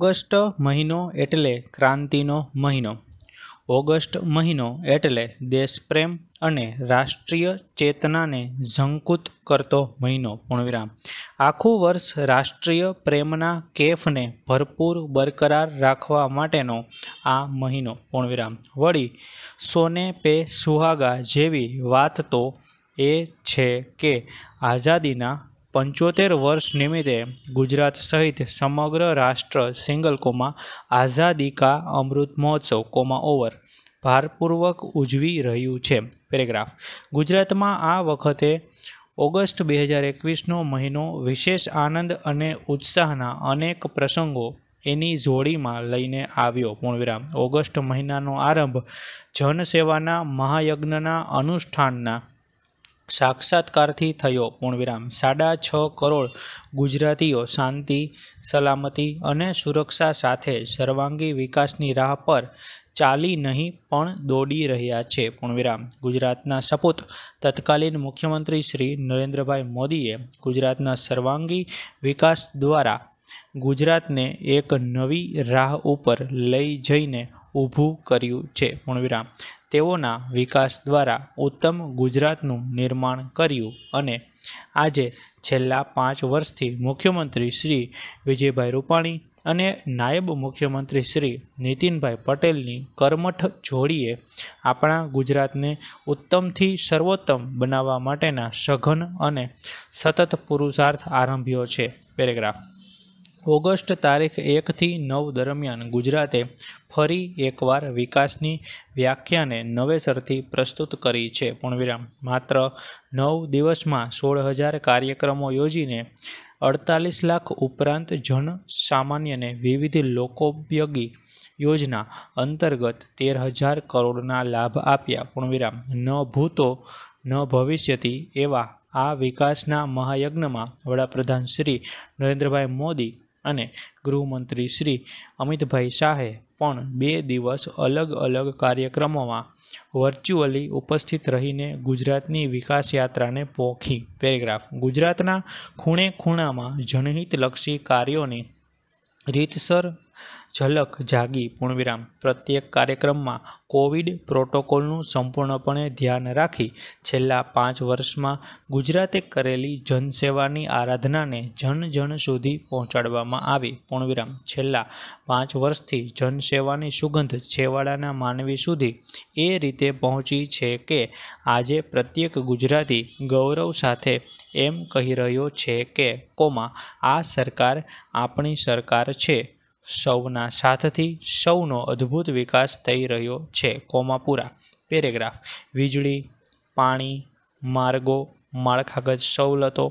August મહિનો એટલે ક્રાંતિનો મહિનો ઓગસ્ટ મહિનો એટલે દેશપ્રેમ અને રાષ્ટ્રીય ચેતનાને ઝંકુત કરતો મહિનો પૂર્ણવિરામ આખું વર્ષ રાષ્ટ્રીય પ્રેમના કેફને ભરપૂર બરકરાર રાખવા માટેનો આ મહિનો પૂર્ણવિરામ વળી સોને પે સુહાગા જેવી વાત તો એ છે કે આઝાદીના પંચોતેર વર્ષ નિમિત્તે ગુજરાત સહિત સમગ્ર રાષ્ટ્ર સિંગલ કોમાં આઝાદી કા અમૃત મહોત્સવ કોમા ઓવર ભારપૂર્વક ઉજવી રહ્યું છે પેરેગ્રાફ ગુજરાતમાં આ વખતે ઓગસ્ટ બે હજાર એકવીસનો મહિનો વિશેષ આનંદ અને ઉત્સાહના અનેક પ્રસંગો એની જોડીમાં લઈને આવ્યો પૂર્ણવિરામ ઓગસ્ટ મહિનાનો આરંભ જનસેવાના મહાયજ્ઞના અનુષ્ઠાનના સાક્ષાત્કારથી થયો પૂર્ણવિરામ સાડા છ કરોડ ગુજરાતીઓ શાંતિ સલામતી અને સુરક્ષા સાથે સર્વાંગી વિકાસની રાહ પર ચાલી નહીં પણ દોડી રહ્યા છે પૂર્ણવિરામ ગુજરાતના સપૂત તત્કાલીન મુખ્યમંત્રી શ્રી નરેન્દ્રભાઈ મોદીએ ગુજરાતના સર્વાંગી વિકાસ દ્વારા ગુજરાતને એક નવી રાહ ઉપર લઈ જઈને ઊભું કર્યું છે પૂર્ણવિરામ તેઓના વિકાસ દ્વારા ઉત્તમ ગુજરાતનું નિર્માણ કર્યું અને આજે છેલ્લા પાંચ વર્ષથી મુખ્યમંત્રી શ્રી વિજયભાઈ રૂપાણી અને નાયબ મુખ્યમંત્રી શ્રી નીતિનભાઈ પટેલની કર્મઠ જોડીએ આપણા ગુજરાતને ઉત્તમથી સર્વોત્તમ બનાવવા માટેના સઘન અને સતત પુરુષાર્થ આરંભ્યો છે પેરેગ્રાફ ઓગસ્ટ તારીખ એકથી નવ દરમિયાન ગુજરાતે ફરી એકવાર વિકાસની વ્યાખ્યાને નવેસરથી પ્રસ્તુત કરી છે પણ વિરામ માત્ર નવ દિવસમાં સોળ હજાર કાર્યક્રમો યોજીને અડતાલીસ લાખ ઉપરાંત જન સામાન્યને વિવિધ લોકોપયોગી યોજના અંતર્ગત તેર હજાર કરોડના લાભ આપ્યા પૂર્ણવિરામ ન ભૂતો ન ભવિષ્યથી એવા આ વિકાસના મહાયજ્ઞમાં વડાપ્રધાન શ્રી નરેન્દ્રભાઈ મોદી અને ગૃહમંત્રી શ્રી અમિતભાઈ શાહે પણ બે દિવસ અલગ અલગ કાર્યક્રમોમાં વર્ચ્યુઅલી ઉપસ્થિત રહીને ગુજરાતની વિકાસ યાત્રાને પોખી પેરેગ્રાફ ગુજરાતના ખૂણે ખૂણામાં જનહિતલક્ષી કાર્યોની રીતસર ઝલક જાગી પૂર્ણવિરામ પ્રત્યેક કાર્યક્રમમાં કોવિડ પ્રોટોકોલનું સંપૂર્ણપણે ધ્યાન રાખી છેલ્લા પાંચ વર્ષમાં ગુજરાતે કરેલી જનસેવાની આરાધનાને જન જન સુધી પહોંચાડવામાં આવી પૂર્ણવિરામ છેલ્લા પાંચ વર્ષથી જનસેવાની સુગંધ છેવાડાના માનવી સુધી એ રીતે પહોંચી છે કે આજે પ્રત્યેક ગુજરાતી ગૌરવ સાથે એમ કહી રહ્યો છે કે કોમાં આ સરકાર આપણી સરકાર છે સૌના સાથથી સૌનો અદ્ભુત વિકાસ થઈ રહ્યો છે કોમાપુરા પેરેગ્રાફ વીજળી પાણી માર્ગો માળખાગત સવલતો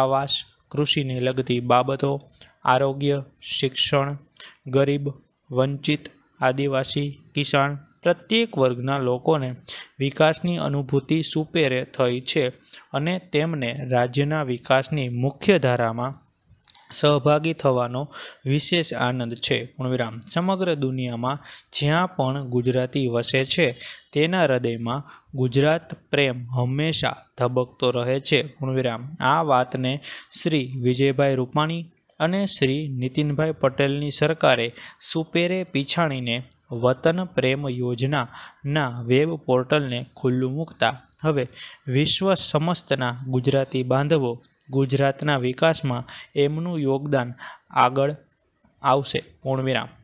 આવાસ કૃષિને લગતી બાબતો આરોગ્ય શિક્ષણ ગરીબ વંચિત આદિવાસી કિસાન પ્રત્યેક વર્ગના લોકોને વિકાસની અનુભૂતિ સુપેરે થઈ છે અને તેમને રાજ્યના વિકાસની મુખ્ય ધારામાં સહભાગી થવાનો વિશેષ આનંદ છે પૂર્ણવિરામ સમગ્ર દુનિયામાં જ્યાં પણ ગુજરાતી વસે છે તેના હૃદયમાં ગુજરાત પ્રેમ હંમેશા ધબકતો રહે છે પૂર્ણવિરામ આ વાતને શ્રી વિજયભાઈ રૂપાણી અને શ્રી નીતિનભાઈ પટેલની સરકારે સુપેરે પીછાણીને વતન પ્રેમ યોજનાના વેબ પોર્ટલને ખુલ્લું મૂકતા હવે વિશ્વ સમસ્તના ગુજરાતી બાંધવો ગુજરાતના વિકાસમાં એમનું યોગદાન આગળ આવશે પૂર્ણવિરામ